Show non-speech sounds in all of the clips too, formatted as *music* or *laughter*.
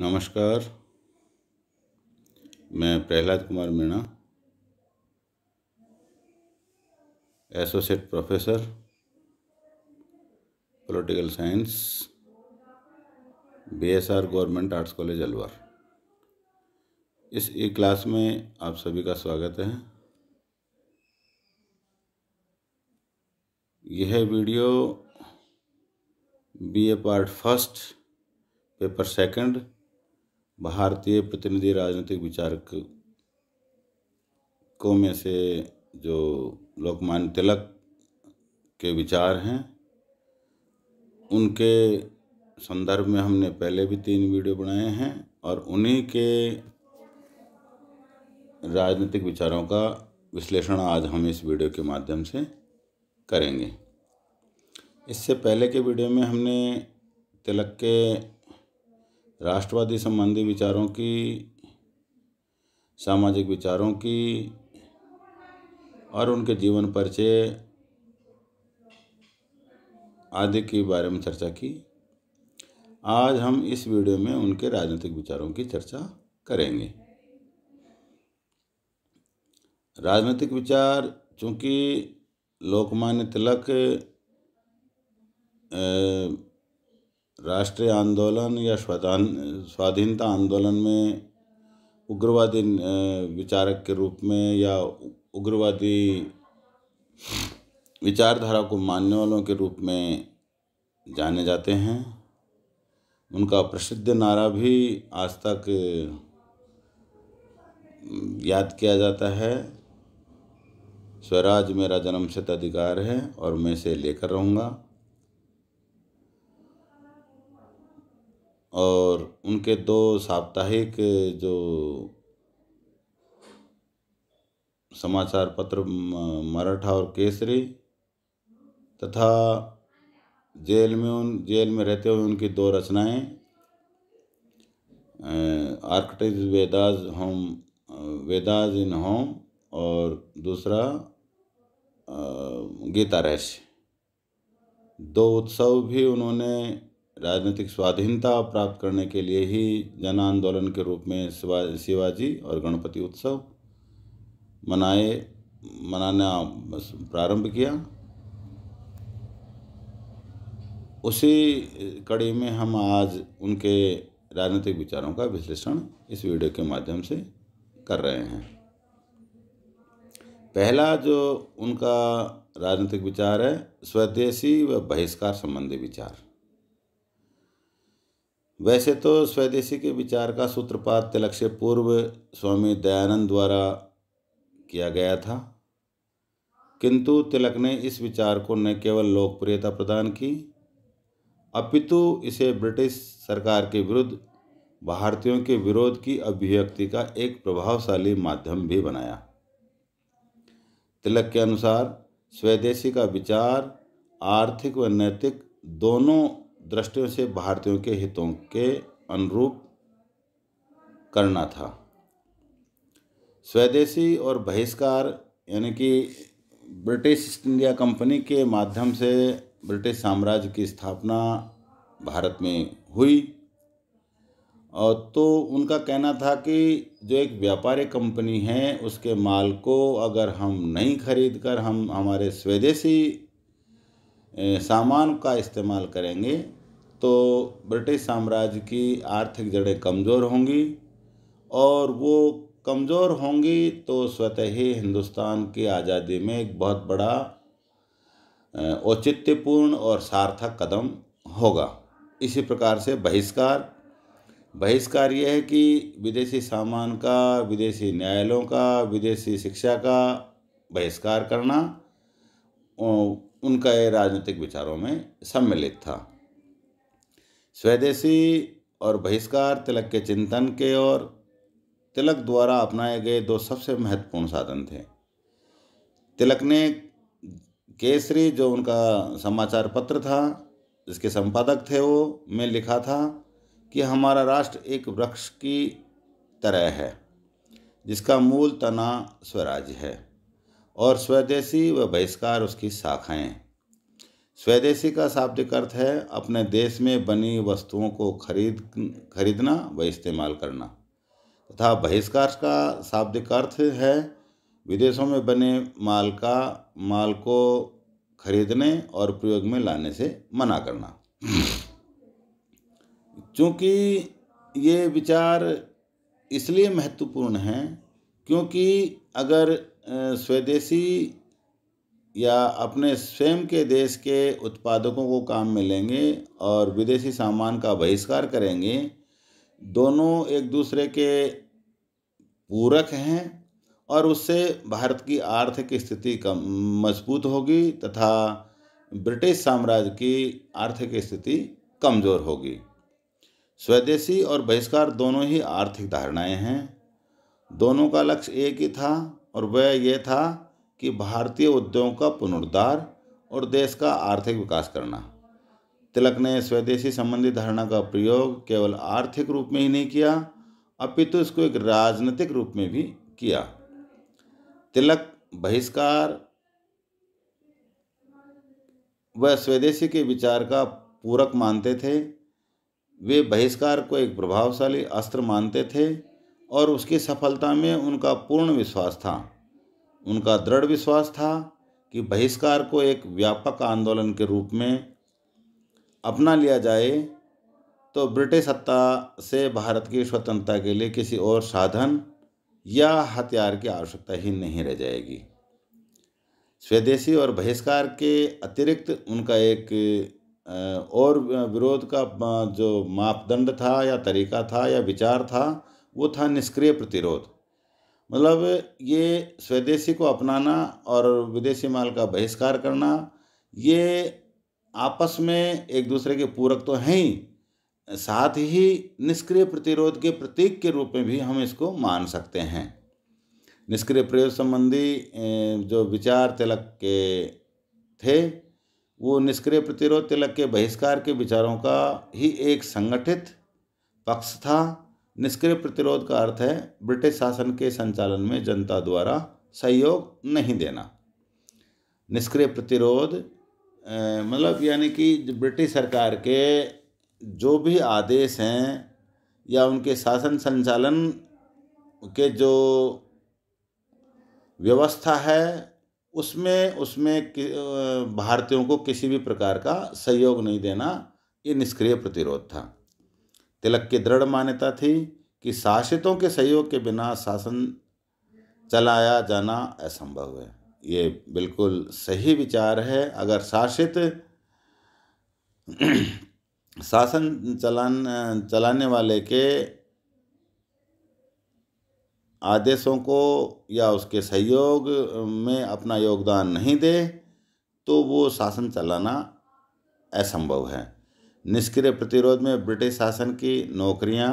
नमस्कार मैं Prahlad Kumar Meena associate professor political science BSR government arts college Alwar इस एक क्लास में आप सभी का स्वागत है यह video BA part first paper second भारतीय प्रतिनिधि राजनीतिक विचारकों में से जो लोकमान्य तिलक के विचार हैं उनके संदर्भ में हमने पहले भी तीन वीडियो बनाए हैं और उन्हीं के राजनीतिक विचारों का विश्लेषण आज हम इस वीडियो के माध्यम से करेंगे इससे पहले के वीडियो में हमने तिलक के राष्ट्रवादी संबंधी विचारों की सामाजिक विचारों की और उनके जीवन परिचय आदि के बारे में चर्चा की आज हम इस वीडियो में उनके राजनीतिक विचारों की चर्चा करेंगे राजनीतिक विचार चूंकि लोकमान्य तिलक राष्ट्रीय आंदोलन या स्वाधीनता आंदोलन में उग्रवादी विचारक के रूप में या उग्रवादी विचारधारा को मानने वालों के रूप में जाने जाते हैं उनका प्रसिद्ध नारा भी आज तक याद किया जाता है स्वराज मेरा जन्मसिद्ध अधिकार है और मैं इसे लेकर रहूँगा और उनके दो साप्ताहिक जो समाचार पत्र मराठा और केसरी तथा जेल में उन जेल में रहते हुए उनकी दो रचनाएं Arctic Vedas home Vedas in home और दूसरा गीता रहस्य दो उत्सव भी उन्होंने राजनीतिक स्वाधीनता प्राप्त करने के लिए ही जन आंदोलन के रूप में शिवा शिवाजी और गणपति उत्सव मनाए मनाना प्रारंभ किया उसी कड़ी में हम आज उनके राजनीतिक विचारों का विश्लेषण इस वीडियो के माध्यम से कर रहे हैं पहला जो उनका राजनीतिक विचार है स्वदेशी व बहिष्कार संबंधी विचार वैसे तो स्वदेशी के विचार का सूत्रपात तिलक से पूर्व स्वामी दयानंद द्वारा किया गया था किंतु तिलक ने इस विचार को न केवल लोकप्रियता प्रदान की अपितु इसे ब्रिटिश सरकार के विरुद्ध भारतीयों के विरोध की अभिव्यक्ति का एक प्रभावशाली माध्यम भी बनाया तिलक के अनुसार स्वदेशी का विचार आर्थिक व नैतिक दोनों दृष्टियों से भारतीयों के हितों के अनुरूप करना था स्वदेशी और बहिष्कार यानी कि ब्रिटिश ईस्ट इंडिया कंपनी के माध्यम से ब्रिटिश साम्राज्य की स्थापना भारत में हुई और तो उनका कहना था कि जो एक व्यापारी कंपनी है उसके माल को अगर हम नहीं खरीद कर हम हमारे स्वदेशी सामान का इस्तेमाल करेंगे तो ब्रिटिश साम्राज्य की आर्थिक जड़ें कमज़ोर होंगी और वो कमज़ोर होंगी तो स्वतः ही हिंदुस्तान की आज़ादी में एक बहुत बड़ा औचित्यपूर्ण और सार्थक कदम होगा इसी प्रकार से बहिष्कार बहिष्कार यह है कि विदेशी सामान का विदेशी न्यायालयों का विदेशी शिक्षा का बहिष्कार करना उनका राजनीतिक विचारों में सम्मिलित था स्वदेशी और बहिष्कार तिलक के चिंतन के और तिलक द्वारा अपनाए गए दो सबसे महत्वपूर्ण साधन थे तिलक ने केसरी जो उनका समाचार पत्र था जिसके संपादक थे वो में लिखा था कि हमारा राष्ट्र एक वृक्ष की तरह है जिसका मूल तना स्वराज है और स्वदेशी व बहिष्कार उसकी शाखाएं स्वदेशी का शाब्दिक अर्थ है अपने देश में बनी वस्तुओं को खरीद खरीदना व इस्तेमाल करना तथा बहिष्कार का शाब्दिक अर्थ है विदेशों में बने माल का माल को खरीदने और प्रयोग में लाने से मना करना क्योंकि ये विचार इसलिए महत्वपूर्ण है क्योंकि अगर स्वदेशी या अपने स्वयं के देश के उत्पादकों को काम मिलेंगे और विदेशी सामान का बहिष्कार करेंगे दोनों एक दूसरे के पूरक हैं और उससे भारत की आर्थिक स्थिति कम मजबूत होगी तथा ब्रिटिश साम्राज्य की आर्थिक स्थिति कमज़ोर होगी स्वदेशी और बहिष्कार दोनों ही आर्थिक धारणाएं हैं दोनों का लक्ष्य एक ही था और वह यह था कि भारतीय उद्योगों का पुनरुद्धार और देश का आर्थिक विकास करना तिलक ने स्वदेशी संबंधी धारणा का प्रयोग केवल आर्थिक रूप में ही नहीं किया अपितु इसको एक राजनीतिक रूप में भी किया तिलक बहिष्कार वह स्वदेशी के विचार का पूरक मानते थे वे बहिष्कार को एक प्रभावशाली अस्त्र मानते थे और उसकी सफलता में उनका पूर्ण विश्वास था उनका दृढ़ विश्वास था कि बहिष्कार को एक व्यापक आंदोलन के रूप में अपना लिया जाए तो ब्रिटिश सत्ता से भारत की स्वतंत्रता के लिए किसी और साधन या हथियार की आवश्यकता ही नहीं रह जाएगी स्वदेशी और बहिष्कार के अतिरिक्त उनका एक और विरोध का जो मापदंड था या तरीका था या विचार था वो था निष्क्रिय प्रतिरोध मतलब ये स्वदेशी को अपनाना और विदेशी माल का बहिष्कार करना ये आपस में एक दूसरे के पूरक तो हैं ही साथ ही निष्क्रिय प्रतिरोध के प्रतीक के रूप में भी हम इसको मान सकते हैं निष्क्रिय प्रयोग संबंधी जो विचार तिलक के थे वो निष्क्रिय प्रतिरोध तिलक के बहिष्कार के विचारों का ही एक संगठित पक्ष था निष्क्रिय प्रतिरोध का अर्थ है ब्रिटिश शासन के संचालन में जनता द्वारा सहयोग नहीं देना निष्क्रिय प्रतिरोध मतलब यानी कि ब्रिटिश सरकार के जो भी आदेश हैं या उनके शासन संचालन के जो व्यवस्था है उसमें उसमें भारतीयों को किसी भी प्रकार का सहयोग नहीं देना ये निष्क्रिय प्रतिरोध था तिलक की दृढ़ मान्यता थी कि शासितों के सहयोग के बिना शासन चलाया जाना असंभव है ये बिल्कुल सही विचार है अगर शासित *clears throat* शासन चलान चलाने वाले के आदेशों को या उसके सहयोग में अपना योगदान नहीं दे तो वो शासन चलाना असंभव है निष्क्रिय प्रतिरोध में ब्रिटिश शासन की नौकरियां,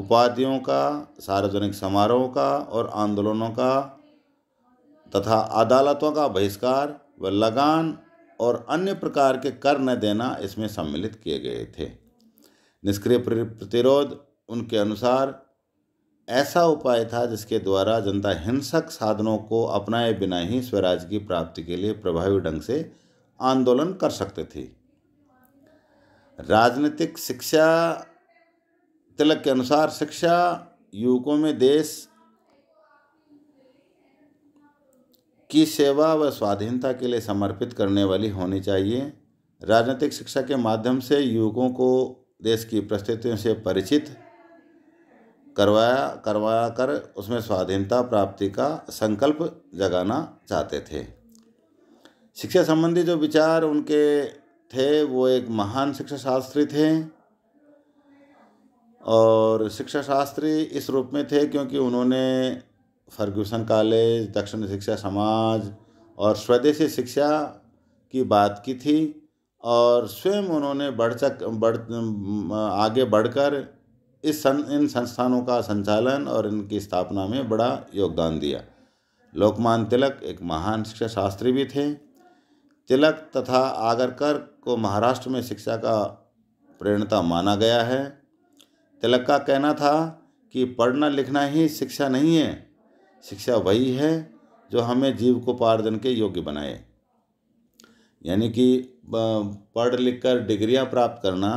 उपाधियों का सार्वजनिक समारोहों का और आंदोलनों का तथा अदालतों का बहिष्कार व लगान और अन्य प्रकार के कर न देना इसमें सम्मिलित किए गए थे निष्क्रिय प्रतिरोध उनके अनुसार ऐसा उपाय था जिसके द्वारा जनता हिंसक साधनों को अपनाए बिना ही स्वराज की प्राप्ति के लिए प्रभावी ढंग से आंदोलन कर सकते थे राजनीतिक शिक्षा तिलक के अनुसार शिक्षा युवकों में देश की सेवा व स्वाधीनता के लिए समर्पित करने वाली होनी चाहिए राजनीतिक शिक्षा के माध्यम से युवकों को देश की परिस्थितियों से परिचित करवाया करवा कर उसमें स्वाधीनता प्राप्ति का संकल्प जगाना चाहते थे शिक्षा संबंधी जो विचार उनके थे वो एक महान शिक्षा शास्त्री थे और शिक्षा शास्त्री इस रूप में थे क्योंकि उन्होंने फर्ग्यूसन कॉलेज दक्षिण शिक्षा समाज और स्वदेशी शिक्षा की बात की थी और स्वयं उन्होंने बढ़ चक बढ़ आगे बढ़कर इस सं इन संस्थानों का संचालन और इनकी स्थापना में बड़ा योगदान दिया लोकमान तिलक एक महान शिक्षा शास्त्री भी थे तिलक तथा आगरकर को महाराष्ट्र में शिक्षा का प्रेरणता माना गया है तिलक का कहना था कि पढ़ना लिखना ही शिक्षा नहीं है शिक्षा वही है जो हमें जीव को पार्जन के योग्य बनाए यानी कि पढ़ लिख कर डिग्रियाँ प्राप्त करना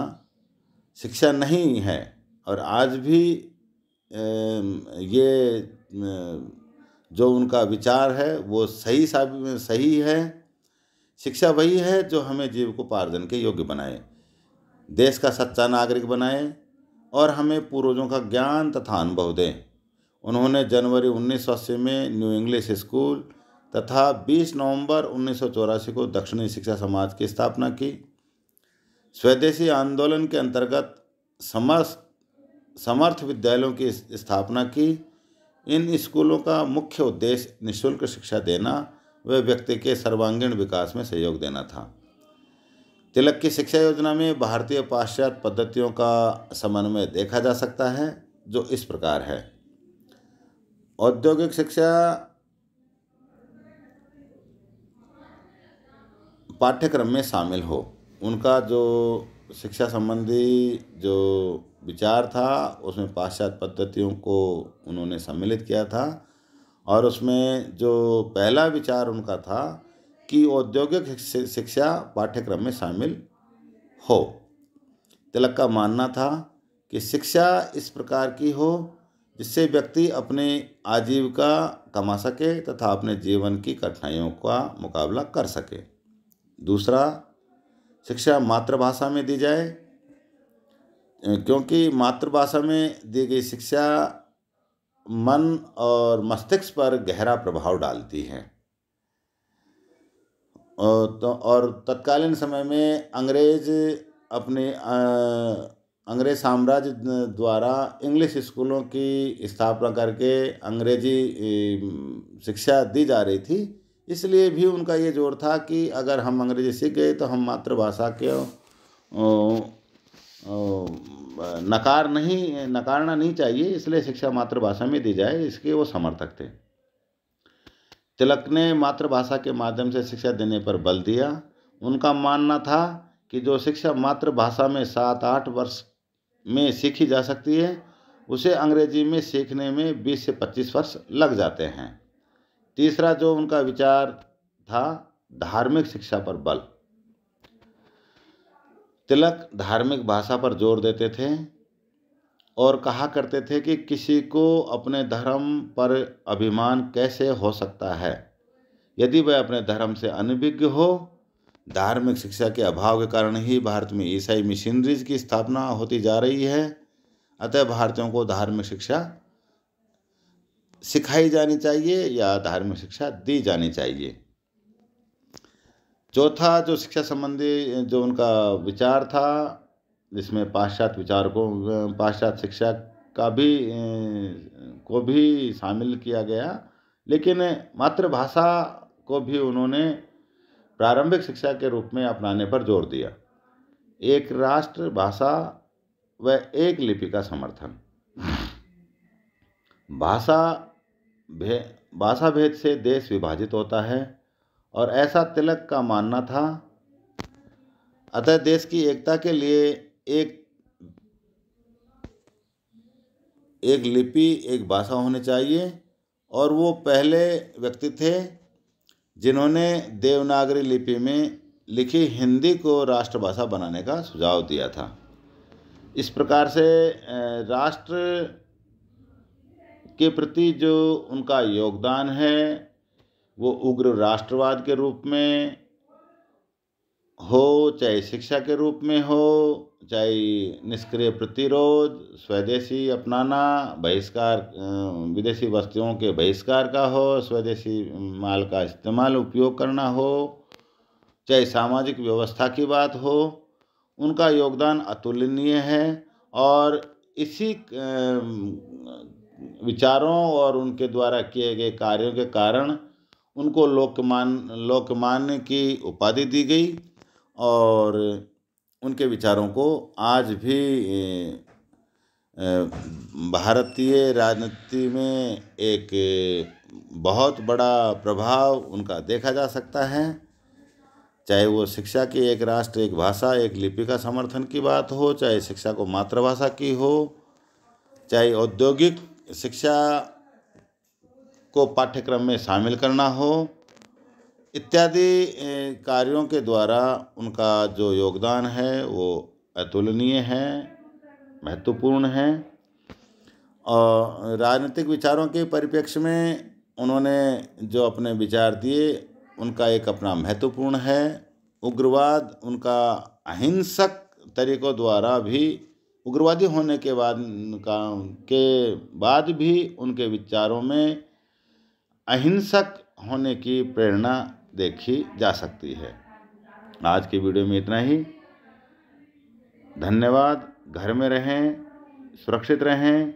शिक्षा नहीं है और आज भी ये जो उनका विचार है वो सही साबित सही है शिक्षा वही है जो हमें जीव को पार्जन के योग्य बनाए देश का सच्चा नागरिक बनाए और हमें पूर्वजों का ज्ञान तथा अनुभव दें उन्होंने जनवरी उन्नीस में न्यू इंग्लिश स्कूल तथा 20 नवंबर उन्नीस को दक्षिणी शिक्षा समाज की स्थापना की स्वदेशी आंदोलन के अंतर्गत समर्थ समर्थ विद्यालयों की स्थापना की इन स्कूलों का मुख्य उद्देश्य निशुल्क शिक्षा देना वह व्यक्ति के सर्वांगीण विकास में सहयोग देना था तिलक की शिक्षा योजना में भारतीय पाश्चात्य पद्धतियों का समन्वय देखा जा सकता है जो इस प्रकार है औद्योगिक शिक्षा पाठ्यक्रम में शामिल हो उनका जो शिक्षा संबंधी जो विचार था उसमें पाश्चात्य पद्धतियों को उन्होंने सम्मिलित किया था और उसमें जो पहला विचार उनका था कि औद्योगिक शिक्षा पाठ्यक्रम में शामिल हो तिलक का मानना था कि शिक्षा इस प्रकार की हो जिससे व्यक्ति अपने आजीविका कमा सके तथा अपने जीवन की कठिनाइयों का मुकाबला कर सके दूसरा शिक्षा मातृभाषा में दी जाए क्योंकि मातृभाषा में दी गई शिक्षा मन और मस्तिष्क पर गहरा प्रभाव डालती है और तो और तत्कालीन समय में अंग्रेज अपने अंग्रेज साम्राज्य द्वारा इंग्लिश स्कूलों की स्थापना करके अंग्रेजी शिक्षा दी जा रही थी इसलिए भी उनका ये जोर था कि अगर हम अंग्रेजी सीख गए तो हम मातृभाषा के ओ, ओ, नकार नहीं नकारना नहीं चाहिए इसलिए शिक्षा मातृभाषा में दी जाए इसके वो समर्थक थे तिलक ने मातृभाषा के माध्यम से शिक्षा देने पर बल दिया उनका मानना था कि जो शिक्षा मातृभाषा में सात आठ वर्ष में सीखी जा सकती है उसे अंग्रेजी में सीखने में 20 से 25 वर्ष लग जाते हैं तीसरा जो उनका विचार था धार्मिक शिक्षा पर बल तिलक धार्मिक भाषा पर जोर देते थे और कहा करते थे कि किसी को अपने धर्म पर अभिमान कैसे हो सकता है यदि वह अपने धर्म से अनभिज्ञ हो धार्मिक शिक्षा के अभाव के कारण ही भारत में ईसाई मिशनरीज की स्थापना होती जा रही है अतः भारतीयों को धार्मिक शिक्षा सिखाई जानी चाहिए या धार्मिक शिक्षा दी जानी चाहिए चौथा जो शिक्षा संबंधी जो उनका विचार था जिसमें पाश्चात्य विचारकों पाश्चात्य शिक्षा का भी को भी शामिल किया गया लेकिन मातृभाषा को भी उन्होंने प्रारंभिक शिक्षा के रूप में अपनाने पर जोर दिया एक राष्ट्र भाषा व एक लिपि का समर्थन भाषा भे भाषा भेद से देश विभाजित होता है और ऐसा तिलक का मानना था अतः देश की एकता के लिए एक एक लिपि एक भाषा होनी चाहिए और वो पहले व्यक्ति थे जिन्होंने देवनागरी लिपि में लिखी हिंदी को राष्ट्रभाषा बनाने का सुझाव दिया था इस प्रकार से राष्ट्र के प्रति जो उनका योगदान है वो उग्र राष्ट्रवाद के रूप में हो चाहे शिक्षा के रूप में हो चाहे निष्क्रिय प्रतिरोध स्वदेशी अपनाना बहिष्कार अं, विदेशी वस्तुओं के बहिष्कार का हो स्वदेशी माल का इस्तेमाल उपयोग करना हो चाहे सामाजिक व्यवस्था की बात हो उनका योगदान अतुलनीय है और इसी अं, विचारों और उनके द्वारा किए गए कार्यों के कारण उनको लोकमान लोकमान्य की उपाधि दी गई और उनके विचारों को आज भी भारतीय राजनीति में एक बहुत बड़ा प्रभाव उनका देखा जा सकता है चाहे वो शिक्षा की एक राष्ट्र एक भाषा एक लिपि का समर्थन की बात हो चाहे शिक्षा को मातृभाषा की हो चाहे औद्योगिक शिक्षा को पाठ्यक्रम में शामिल करना हो इत्यादि कार्यों के द्वारा उनका जो योगदान है वो अतुलनीय है महत्वपूर्ण है और राजनीतिक विचारों के परिप्रेक्ष्य में उन्होंने जो अपने विचार दिए उनका एक अपना महत्वपूर्ण है उग्रवाद उनका अहिंसक तरीकों द्वारा भी उग्रवादी होने के बाद का के बाद भी उनके विचारों में अहिंसक होने की प्रेरणा देखी जा सकती है आज की वीडियो में इतना ही धन्यवाद घर में रहें सुरक्षित रहें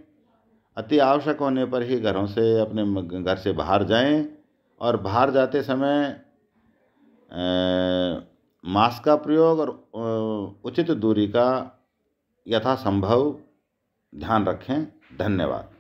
अति आवश्यक होने पर ही घरों से अपने घर से बाहर जाएं और बाहर जाते समय मास्क का प्रयोग और उचित दूरी का यथासंभव ध्यान रखें धन्यवाद